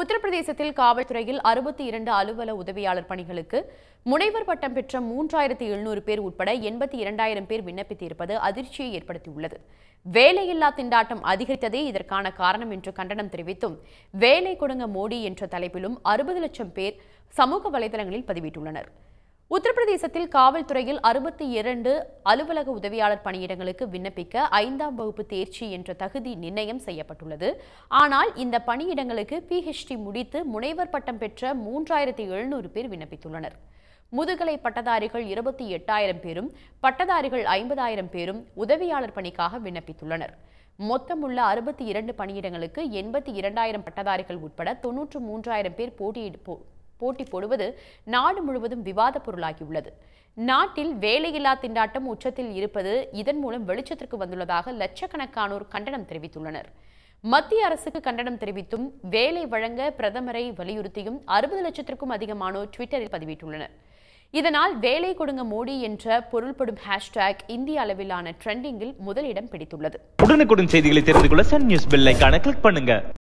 உத்தரப்பிரதேசத்தில் காவல்துறையில் அறுபத்தி இரண்டு அலுவல உதவியாளர் பணிகளுக்கு முனைவர் பட்டம் பெற்ற மூன்றாயிரத்தி எழுநூறு பேர் உட்பட எண்பத்தி இரண்டாயிரம் பேர் விண்ணப்பித்திருப்பது அதிர்ச்சியை ஏற்படுத்தியுள்ளது வேலையில்லா திண்டாட்டம் அதிகரித்ததே இதற்கான காரணம் என்று கண்டனம் தெரிவித்தும் வேலை கொடுங்க மோடி என்ற தலைப்பிலும் அறுபது லட்சம் பேர் சமூக வலைதளங்களில் பதிவிட்டுள்ளனர் உத்தரப்பிரதேசத்தில் காவல்துறையில் அறுபத்தி இரண்டு அலுவலக உதவியாளர் பணியிடங்களுக்கு விண்ணப்பிக்க ஐந்தாம் வகுப்பு தேர்ச்சி என்ற தகுதி நிர்ணயம் செய்யப்பட்டுள்ளது ஆனால் இந்த பணியிடங்களுக்கு பிஹெச்டி முடித்து முனைவர் பட்டம் பெற்ற மூன்றாயிரத்தி எழுநூறு பேர் விண்ணப்பித்துள்ளனர் முதுகலை பட்டதாரிகள் இருபத்தி எட்டாயிரம் பேரும் பட்டதாரிகள் ஐம்பதாயிரம் பேரும் உதவியாளர் பணிக்காக விண்ணப்பித்துள்ளனர் மொத்தமுள்ள அறுபத்தி இரண்டு பணியிடங்களுக்கு எண்பத்தி இரண்டாயிரம் பட்டதாரிகள் உட்பட தொன்னூற்று மூன்றாயிரம் பேர் போட்டியிட போட்டி போடுவது நாடு முழுவதும் விவாத பொருளாகியுள்ளது நாட்டில் வேலையில்லா திண்டாட்டம் உச்சத்தில் இருப்பது இதன் மூலம் வெளிச்சத்திற்கு வந்துள்ளதாக லட்சக்கணக்கானோர் கண்டனம் தெரிவித்துள்ளனர் மத்திய அரசுக்கு கண்டனம் தெரிவித்தும் வேலை வழங்க பிரதமரை வலியுறுத்தியும் அறுபது லட்சத்திற்கும் அதிகமானோர் ட்விட்டரில் பதிவிட்டுள்ளனர் இதனால் வேலை கொடுங்க மோடி என்ற பொருள்படும் ஹேஷ்டேக் இந்திய அளவிலான ட்ரெண்டிங்கில் முதலிடம் பிடித்துள்ளது உடனுக்குடன் செய்திகளை தெரிந்து கொள்ள சன் நியூஸ் கிளிக் பண்ணுங்க